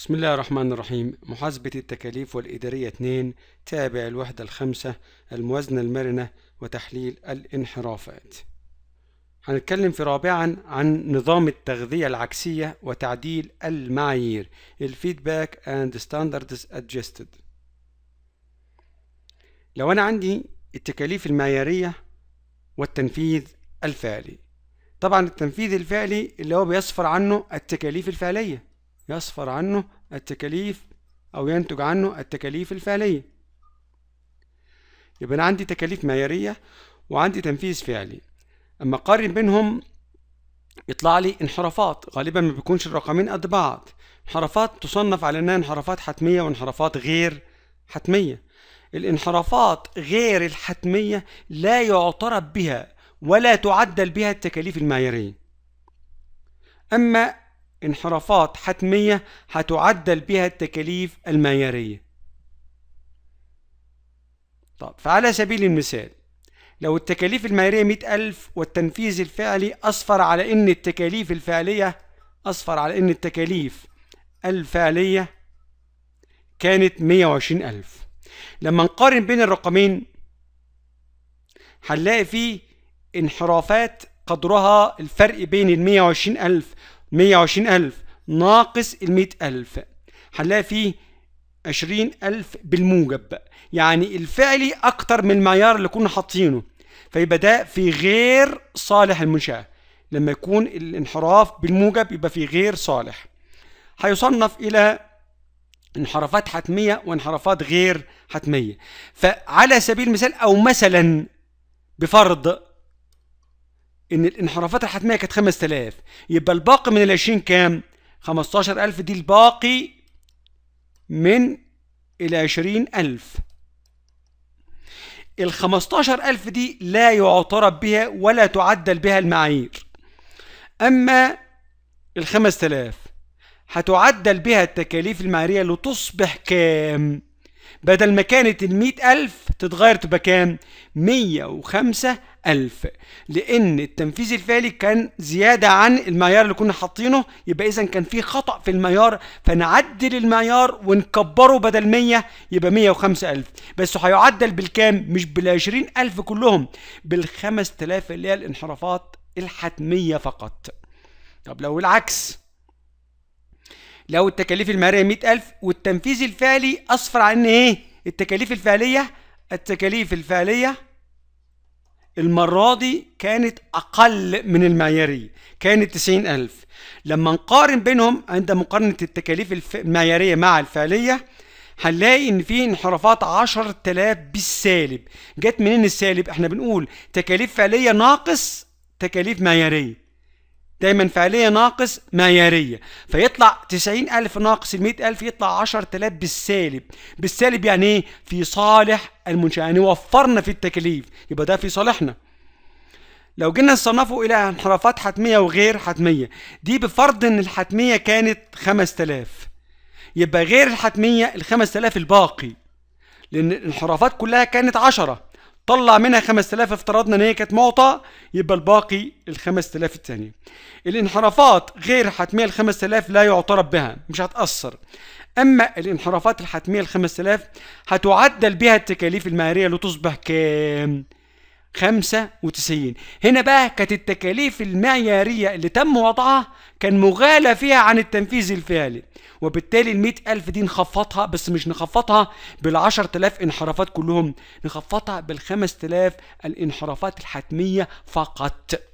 بسم الله الرحمن الرحيم محاسبة التكاليف والإدارية 2 تابع الوحدة الخمسة الموازنة المرنة وتحليل الانحرافات هنتكلم في رابعا عن نظام التغذية العكسية وتعديل المعايير الفيدباك and standards adjusted لو أنا عندي التكاليف المعيارية والتنفيذ الفعلي طبعا التنفيذ الفعلي اللي هو بيصفر عنه التكاليف الفعليه يصفر عنه التكاليف أو ينتج عنه التكاليف الفعلية يبقى أنا عندي تكاليف معيارية وعندي تنفيذ فعلي أما أقارن بينهم يطلع لي انحرافات غالبا ما بيكونش الرقمين قد بعض انحرافات تصنف على انها انحرافات حتمية وانحرافات غير حتمية الانحرافات غير الحتمية لا يعترف بها ولا تعدل بها التكاليف المعيارية أما انحرافات حتمية هتعدل بها التكاليف المعيارية طب فعلى سبيل المثال لو التكاليف المعيارية ألف والتنفيذ الفعلي أصفر على إن التكاليف الفعلية أصفر على إن التكاليف الفعلية كانت 120000 لما نقارن بين الرقمين هنلاقي فيه انحرافات قدرها الفرق بين ال 120000 120 ألف ناقص ال 100000 ألف هنلاقي فيه 20 ألف بالموجب يعني الفعلي أكتر من المعيار اللي كنا حاطينه فيبقى ده في غير صالح المنشأة لما يكون الانحراف بالموجب يبقى في غير صالح هيصنف إلى انحرافات حتمية وانحرافات غير حتمية فعلى سبيل المثال أو مثلا بفرض ان الانحرافات الحتميه كانت 5000 يبقى الباقي من ال 20 كام 15000 دي الباقي من ال 20000 ال 15000 دي لا يعترف بها ولا تعدل بها المعايير اما ال 5000 هتعدل بها التكاليف المعاييريه لتصبح كام بدل ما كانت ال ألف تتغير تبقى كام؟ مية وخمسة ألف لأن التنفيذ الفعلي كان زيادة عن المعيار اللي كنا حاطينه يبقى إذا كان في خطأ في المعيار فنعدل المعيار ونكبره بدل 100 يبقى مية وخمسة ألف بس هيعدل بالكام؟ مش بالعشرين ألف كلهم بال 5000 اللي هي الانحرافات الحتمية فقط طب لو العكس لو التكاليف المهريه 100000 والتنفيذ الفعلي اسفر عن ايه التكاليف الفعليه التكاليف الفعليه المرة دي كانت أقل من المعيارية كانت 90000 لما نقارن بينهم عند مقارنة التكاليف المعيارية مع الفعلية هنلاقي ان في انحرافات 10000 بالسالب جت منين السالب احنا بنقول تكاليف فعليه ناقص تكاليف معياريه دايما فعلية ناقص معيارية فيطلع 90000 ناقص ال 100000 يطلع 10000 بالسالب بالسالب يعني ايه في صالح المنشأة يعني وفرنا في التكاليف يبقى ده في صالحنا لو جينا نصنفه الى انحرافات حتمية وغير حتمية دي بفرض ان الحتمية كانت 5000 يبقى غير الحتمية ال 5000 الباقي لان الانحرافات كلها كانت 10 طلع منها 5000 افترضنا ان هي كانت معطى يبقى الباقي ال 5000 الثانيه الانحرافات غير حتميه ال 5000 لا يعترف بها مش هتاثر اما الانحرافات الحتميه ال 5000 هتعدل بها التكاليف المهريه لتصبح كام 95 هنا بقى كانت التكاليف المعيارية اللي تم وضعها كان مغالى فيها عن التنفيذ الفعلي وبالتالي ال ألف دي نخفضها بس مش نخفضها بال 10000 انحرافات كلهم نخفضها بال 5000 الانحرافات الحتمية فقط